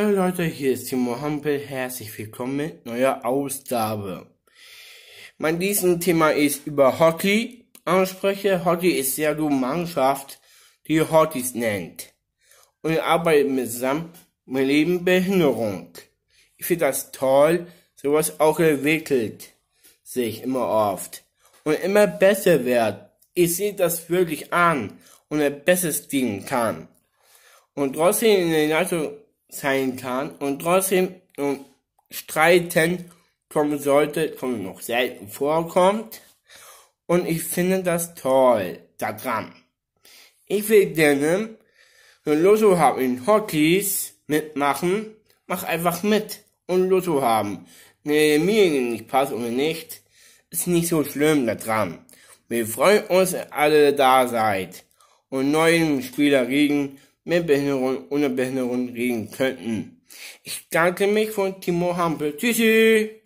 Hallo Leute, hier ist Timo Hampel. Herzlich willkommen mit neuer Ausgabe. Mein diesem Thema ist über Hockey. Anspreche, Hockey ist sehr gut Mannschaft, die Hockeys nennt. Und arbeitet mit zusammen mit Leben Behinderung. Ich finde das toll, sowas auch entwickelt sich immer oft. Und immer besser wird. Ich sehe das wirklich an und ein besseres Ding kann. Und trotzdem in der NATO sein kann und trotzdem um ähm, Streiten kommen sollte, kommen noch selten vorkommt. Und ich finde das toll daran. Ich will gerne wenn äh, Lotto haben in Hockeys mitmachen. Mach einfach mit und Lotto haben. Nee, mir nicht passt oder nicht. Ist nicht so schlimm daran. Wir freuen uns, alle da seid. Und neuen Spieler gegen mehr Behinderung ohne Behinderung reden könnten. Ich danke mich von Timo Hampel. Tschüssi!